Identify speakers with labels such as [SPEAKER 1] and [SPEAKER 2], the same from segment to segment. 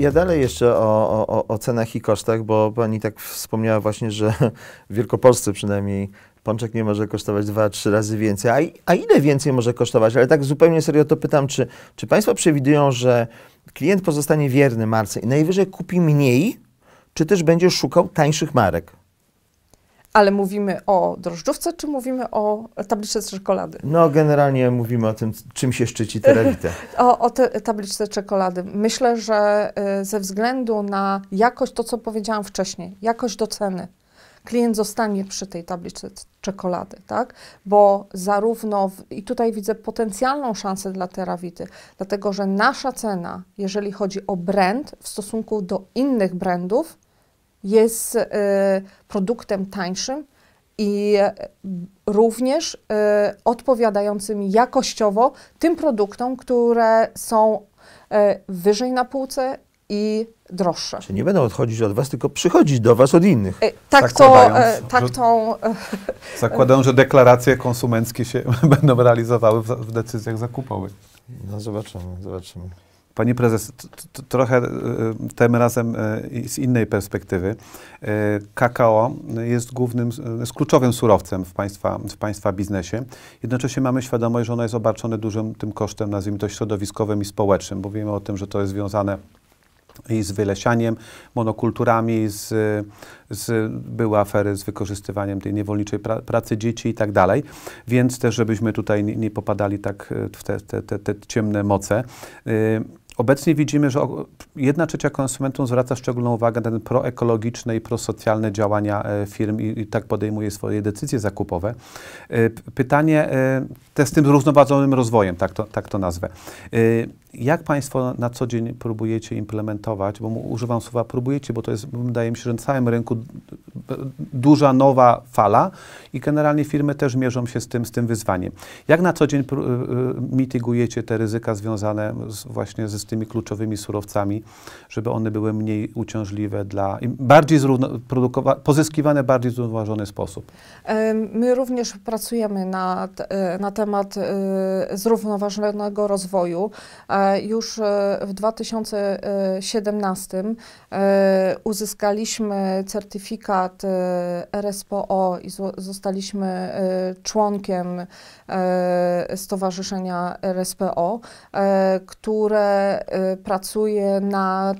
[SPEAKER 1] Ja dalej jeszcze o, o, o cenach i kosztach, bo pani tak wspomniała właśnie, że w Wielkopolsce przynajmniej pączek nie może kosztować dwa, trzy razy więcej. A, a ile więcej może kosztować? Ale tak zupełnie serio to pytam, czy, czy państwo przewidują, że klient pozostanie wierny marce i najwyżej kupi mniej, czy też będzie szukał tańszych marek?
[SPEAKER 2] Ale mówimy o drożdżówce, czy mówimy o tabliczce czekolady?
[SPEAKER 1] No, generalnie mówimy o tym, czym się szczyci Telewite.
[SPEAKER 2] o, o te, tabliczce czekolady. Myślę, że y, ze względu na jakość, to co powiedziałam wcześniej, jakość do ceny, klient zostanie przy tej tabliczce czekolady, tak? Bo zarówno, w, i tutaj widzę potencjalną szansę dla Terawity, dlatego że nasza cena, jeżeli chodzi o brand w stosunku do innych brandów, jest y, produktem tańszym i e, również y, odpowiadającym jakościowo tym produktom, które są e, wyżej na półce i droższe.
[SPEAKER 1] Czyli nie będą odchodzić od was, tylko przychodzić do was od innych. E, tak, to, e, tak że,
[SPEAKER 2] tą... E, zakładam,
[SPEAKER 3] że deklaracje konsumenckie się będą realizowały w, w decyzjach zakupowych.
[SPEAKER 1] No zobaczymy, zobaczymy.
[SPEAKER 3] Pani prezes, trochę e, tym razem e, z innej perspektywy. E, kakao jest głównym, jest kluczowym surowcem w państwa, w państwa biznesie. Jednocześnie mamy świadomość, że ono jest obarczone dużym tym kosztem, nazwijmy to środowiskowym i społecznym. Bo wiemy o tym, że to jest związane i z wylesianiem, monokulturami, z, z, były afery z wykorzystywaniem tej niewolniczej pra, pracy dzieci i tak dalej. Więc też, żebyśmy tutaj nie, nie popadali tak w te, te, te, te ciemne moce. Yy. Obecnie widzimy, że jedna trzecia konsumentów zwraca szczególną uwagę na ten proekologiczne i prosocjalne działania e, firm i, i tak podejmuje swoje decyzje zakupowe. E, pytanie e, te z tym zrównoważonym rozwojem, tak to, tak to nazwę. Jak Państwo na co dzień próbujecie implementować, bo używam słowa próbujecie, bo to jest, wydaje mi się, że na całym rynku duża nowa fala i generalnie firmy też mierzą się z tym, z tym wyzwaniem. Jak na co dzień y, y, mitygujecie te ryzyka związane z, właśnie z, z tymi kluczowymi surowcami, żeby one były mniej uciążliwe dla, bardziej zrówno, pozyskiwane w bardziej zrównoważony sposób?
[SPEAKER 2] E, my również pracujemy na na temat y, zrównoważonego rozwoju. E, już e, w 2017 uzyskaliśmy certyfikat RSPO y, i zostaliśmy y, członkiem y, Stowarzyszenia RSPO, które pracuje nad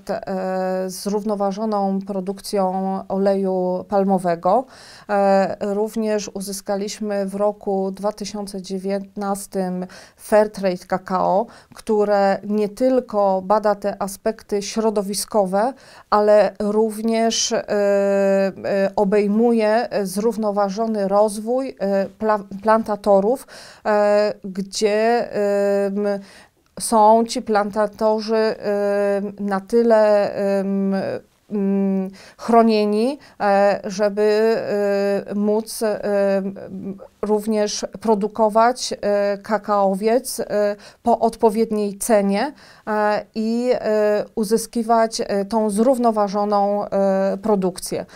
[SPEAKER 2] zrównoważoną produkcją oleju palmowego. Również uzyskaliśmy w roku 2019 Fairtrade Kakao, które nie tylko bada te aspekty środowiskowe, ale również obejmuje e, zrównoważony rozwój e, plantatorów, e, gdzie są ci plantatorzy na tyle Mm, chronieni, e, żeby e, móc e, również produkować kakaowiec po odpowiedniej cenie i uzyskiwać tą zrównoważoną produkcję.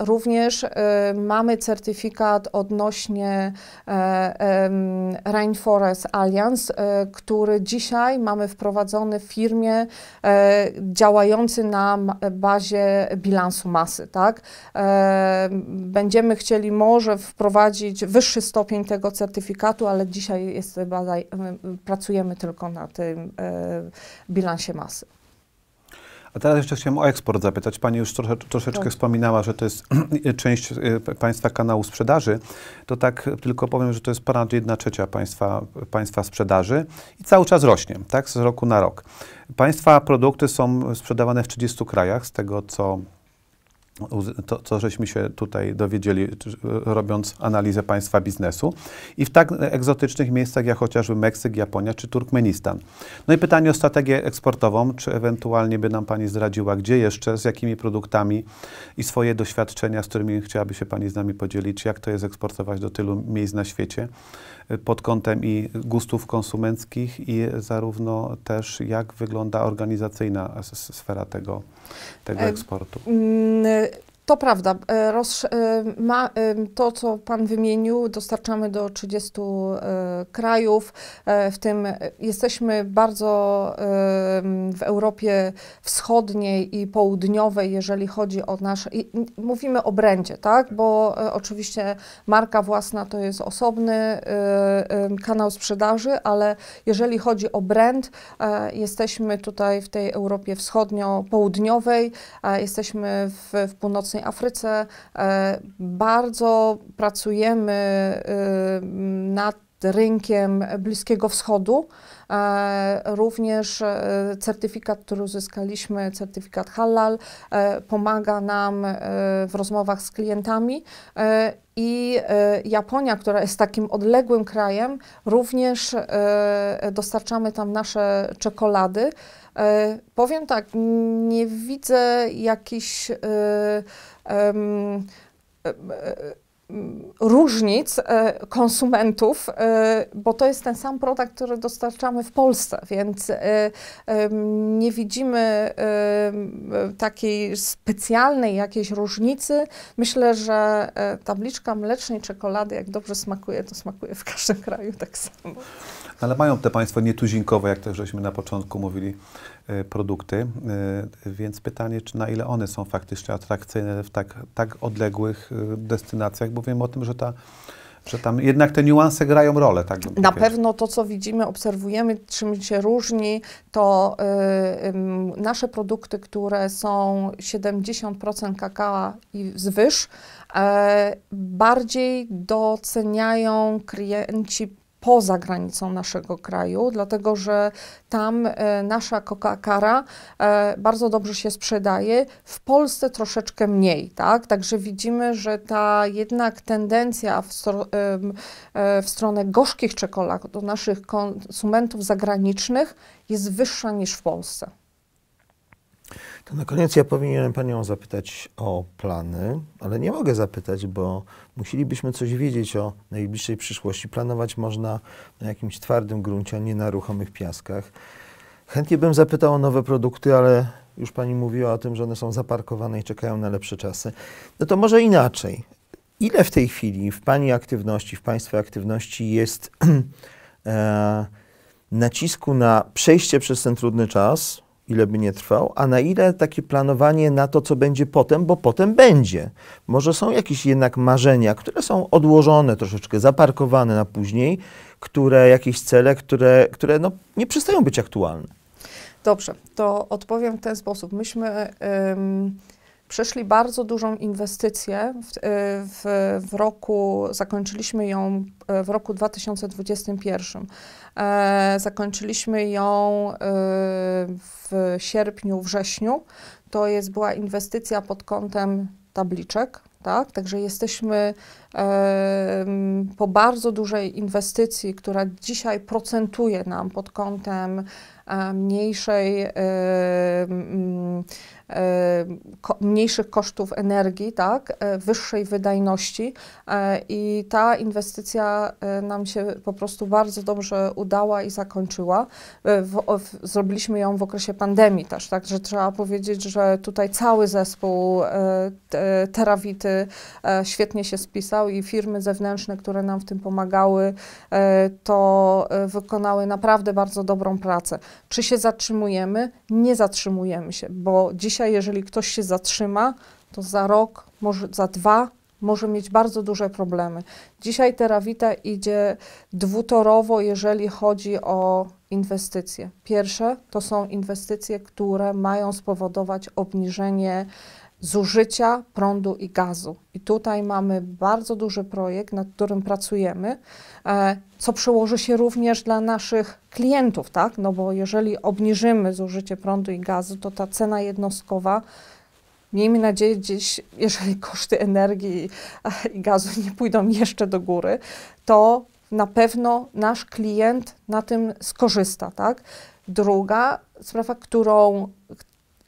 [SPEAKER 2] Również mamy certyfikat odnośnie Rainforest Alliance, który dzisiaj mamy wprowadzony w firmie działający na bazie bilansu masy, tak? E, będziemy chcieli może wprowadzić wyższy stopień tego certyfikatu, ale dzisiaj jest, y, y, pracujemy tylko na tym e, bilansie masy.
[SPEAKER 3] A teraz jeszcze chciałem o eksport zapytać. Pani już trosze, troszeczkę tak. wspominała, że to jest część e, państwa kanału sprzedaży. To tak tylko powiem, że to jest ponad 1 trzecia państwa, państwa sprzedaży i cały czas rośnie, tak, z roku na rok. Państwa produkty są sprzedawane w 30 krajach, z tego co to, co żeśmy się tutaj dowiedzieli, robiąc analizę państwa biznesu. I w tak egzotycznych miejscach jak chociażby Meksyk, Japonia czy Turkmenistan. No i pytanie o strategię eksportową. Czy ewentualnie by nam Pani zdradziła, gdzie jeszcze, z jakimi produktami i swoje doświadczenia, z którymi chciałaby się Pani z nami podzielić, jak to jest eksportować do tylu miejsc na świecie y, pod kątem i gustów konsumenckich i zarówno też jak wygląda organizacyjna sfera tego tego e, eksportu?
[SPEAKER 2] Mm, to prawda. E, e, e, to, co Pan wymienił, dostarczamy do 30 krajów, w tym jesteśmy bardzo w Europie Wschodniej i Południowej, jeżeli chodzi o nasze. Mówimy o brędzie, tak? Bo oczywiście marka własna to jest osobny kanał sprzedaży, ale jeżeli chodzi o brand, jesteśmy tutaj w tej Europie Wschodnio-Południowej, jesteśmy w, w północy. Północnej Afryce. E, bardzo pracujemy y, nad rynkiem Bliskiego Wschodu. E, również e, certyfikat, który uzyskaliśmy, certyfikat Halal, e, pomaga nam w rozmowach z klientami i Japonia, która jest takim odległym krajem, również dostarczamy tam nasze czekolady. Powiem tak, nie widzę jakichś różnic e, konsumentów, e, bo to jest ten sam produkt, który dostarczamy w Polsce, więc e, nie widzimy takiej specjalnej jakiejś różnicy. Myślę, że tabliczka mlecznej czekolady, jak dobrze smakuje, to smakuje w każdym kraju tak samo.
[SPEAKER 3] Ale mają te państwa nietuzinkowe, jak też żeśmy na początku mówili, E, produkty. E, więc pytanie, czy na ile one są faktycznie atrakcyjne w tak, tak odległych e, destynacjach, bo wiemy o tym, że ta że tam jednak te niuanse grają rolę. Tak Na pewno
[SPEAKER 2] to, co widzimy, obserwujemy, czym się różni, to y, y, nasze produkty, które są 70% kakao i wzwyż, y, bardziej doceniają klienci poza granicą naszego kraju, dlatego że tam e, nasza kokakara e, bardzo dobrze się sprzedaje, w Polsce troszeczkę mniej, tak? Także widzimy, że ta jednak tendencja w, stro e, w stronę gorzkich czekolad do naszych konsumentów zagranicznych jest wyższa niż w Polsce.
[SPEAKER 1] To na koniec ja powinienem Panią zapytać o plany, ale nie mogę zapytać, bo musielibyśmy coś wiedzieć o najbliższej przyszłości. Planować można na jakimś twardym gruncie, a nie na ruchomych piaskach. Chętnie bym zapytał o nowe produkty, ale już Pani mówiła o tym, że one są zaparkowane i czekają na lepsze czasy. No to może inaczej. Ile w tej chwili w Pani aktywności, w Państwa aktywności jest e, nacisku na przejście przez ten trudny czas, ile by nie trwał, a na ile takie planowanie na to, co będzie potem, bo potem będzie. Może są jakieś jednak marzenia, które są odłożone, troszeczkę zaparkowane na później, które jakieś cele, które, które no, nie przestają być aktualne.
[SPEAKER 2] Dobrze, to odpowiem w ten sposób. Myśmy przeszli bardzo dużą inwestycję. W, y, w, roku, zakończyliśmy ją y, w roku 2021. E, zakończyliśmy ją y, w sierpniu, wrześniu. To jest była inwestycja pod kątem tabliczek, tak? Także jesteśmy po bardzo dużej inwestycji, która dzisiaj procentuje nam pod kątem e, mniejszej, e, e, mniejszych kosztów energii, tak, wyższej wydajności i ta inwestycja nam się po prostu bardzo dobrze udała i zakończyła. zrobiliśmy ją w okresie pandemii też, także trzeba powiedzieć, że tutaj cały zespół Terawity świetnie się spisał i firmy zewnętrzne, które nam w tym pomagały, e, to e, wykonały naprawdę bardzo dobrą pracę. Czy się zatrzymujemy? Nie zatrzymujemy się, bo dzisiaj, jeżeli ktoś się zatrzyma, to za rok, może za dwa może mieć bardzo duże problemy. Dzisiaj Terawita idzie dwutorowo, jeżeli chodzi o inwestycje. Pierwsze to są inwestycje, które mają spowodować obniżenie zużycia prądu i gazu. I tutaj mamy bardzo duży projekt, nad którym pracujemy, e, co przełoży się również dla naszych klientów, tak? No bo jeżeli obniżymy zużycie prądu i gazu, to ta cena jednostkowa miejmy nadzieję gdzieś jeżeli koszty energii e, i gazu nie pójdą jeszcze do góry, to na pewno nasz klient na tym skorzysta, tak? Druga sprawa, którą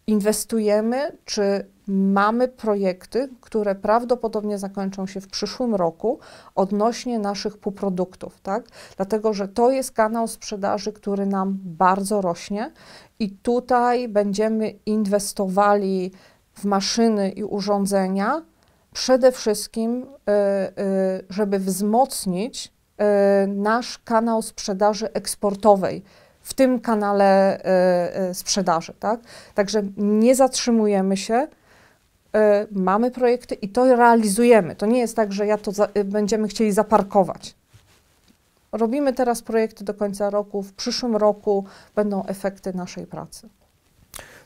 [SPEAKER 2] inwestujemy, czy mamy projekty, które prawdopodobnie zakończą się w przyszłym roku odnośnie naszych półproduktów, tak? Dlatego, że to jest kanał sprzedaży, który nam bardzo rośnie i tutaj będziemy inwestowali w maszyny i urządzenia przede wszystkim, y, y, żeby wzmocnić y, nasz kanał sprzedaży eksportowej w tym kanale e, e, sprzedaży. Tak? Także nie zatrzymujemy się, e, mamy projekty i to realizujemy. To nie jest tak, że ja to za, będziemy chcieli zaparkować. Robimy teraz projekty do końca roku, w przyszłym roku będą efekty naszej pracy.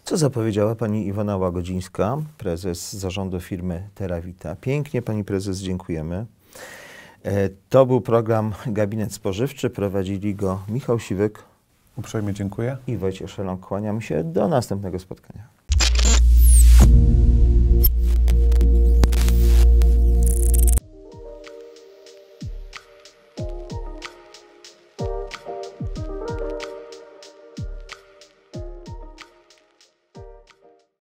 [SPEAKER 1] Co zapowiedziała pani Iwona Łagodzińska, prezes zarządu firmy Terawita? Pięknie pani prezes, dziękujemy. To był program Gabinet Spożywczy, prowadzili go Michał Siwek, Uprzejmie dziękuję. I Wojciech Szelon, kłaniam się. Do następnego spotkania.